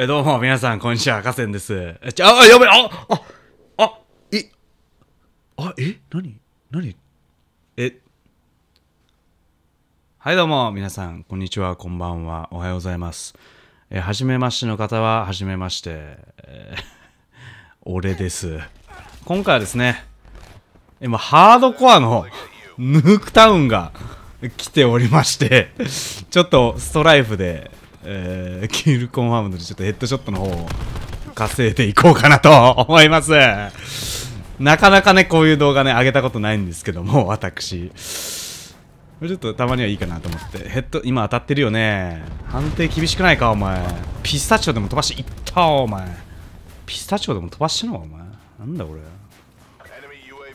えどうも、皆さん、こんにちは、河川です。え、ちあ、あ、やばい、あ、あ、あ、え、あ、え、なになにえ、はい、どうも、皆さん、こんにちは、こんばんは、おはようございます。え、はじめましての方は、はじめまして、えー、俺です。今回はですね、今、ハードコアの、ヌークタウンが来ておりまして、ちょっとストライフで、えー、キルコンファームのちょっとヘッドショットの方を稼いでいこうかなと 思います。なかなかね、こういう動画ね、上げたことないんですけども、私。ちょっとたまにはいいかなと思って。ヘッド、今当たってるよね。判定厳しくないか、お前。ピスタチオでも飛ばしていったお前。ピスタチオでも飛ばしてんのか、お前。なんだこれ。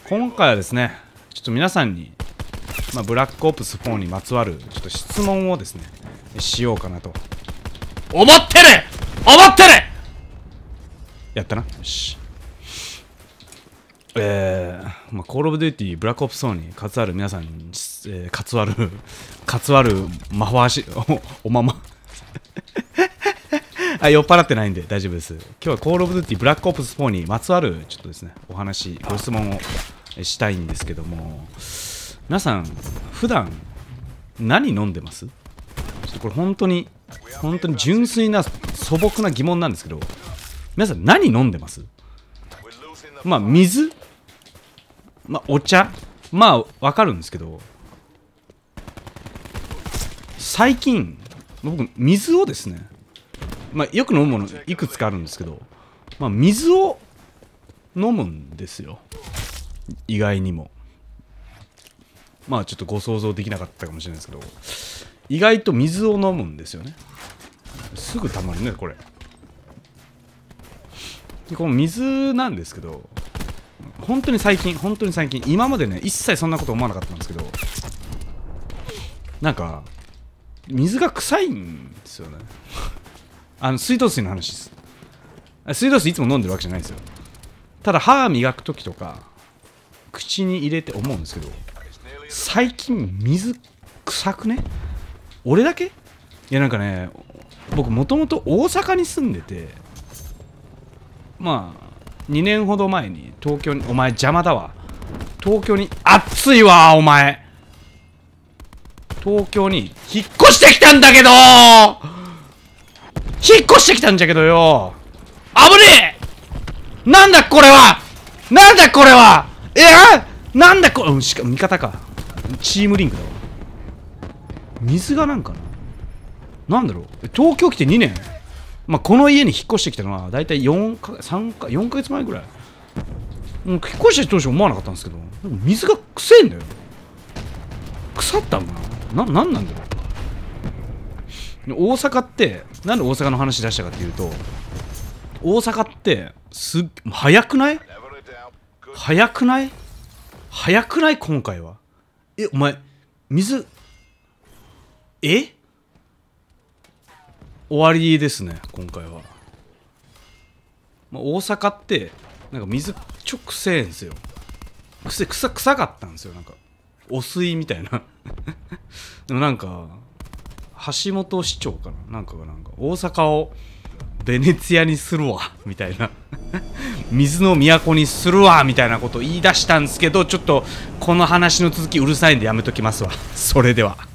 今回はですね、ちょっと皆さんに、まあ、ブラックオプス4にまつわる、ちょっと質問をですね、しようかなと思ってる思ってるやったなよしえー、まあ、コール・オブ・デューティー、ブラック・オプス・ーに、かつある皆さんに、えー、かつある、か つある、ま法し、お、おまま あ、酔っ払ってないんで大丈夫です。今日はコール・オブ・デューティー、ブラック・オプス・4にまつわる、ちょっとですね、お話、ご質問をしたいんですけども、皆さん、普段、何飲んでますこれ本当に本当に純粋な素朴な疑問なんですけど、皆さん何飲んでますまあ、水まあ、お茶まあ、わかるんですけど、最近、僕、水をですね、まあ、よく飲むものいくつかあるんですけど、まあ、水を飲むんですよ。意外にも。まあ、ちょっとご想像できなかったかもしれないですけど、意外と水を飲むんですよねすぐたまるねこれでこの水なんですけど本当に最近本当に最近今までね一切そんなこと思わなかったんですけどなんか水が臭いんですよねあの水道水の話です水道水いつも飲んでるわけじゃないんですよただ歯磨く時とか口に入れて思うんですけど最近水臭くね俺だけいやなんかね僕もともと大阪に住んでてまあ2年ほど前に東京にお前邪魔だわ東京に暑いわお前東京に引っ越してきたんだけど引っ越してきたんじゃけどよ危ねえなんだこれはなんだこれはえー、なんだこれ、うん、しか味方かチームリンクだわ水がなんかななんだろう東京来て2年まあ、この家に引っ越してきたのは大体4か三か四か月前ぐらいもう引っ越して当初思わなかったんですけどでも水がくせえんだよ腐ったんかなななんなんだろう大阪ってなんで大阪の話出したかっていうと大阪ってす早くない早くない早くない今回はえお前水え終わりですね今回は、まあ、大阪ってなんか水ちょくせえんすよく臭臭かったんですよなんか汚水みたいな でもなんか橋本市長かななんかがなんか大阪をベネツィアにするわみたいな 水の都にするわみたいなことを言い出したんですけどちょっとこの話の続きうるさいんでやめときますわそれでは。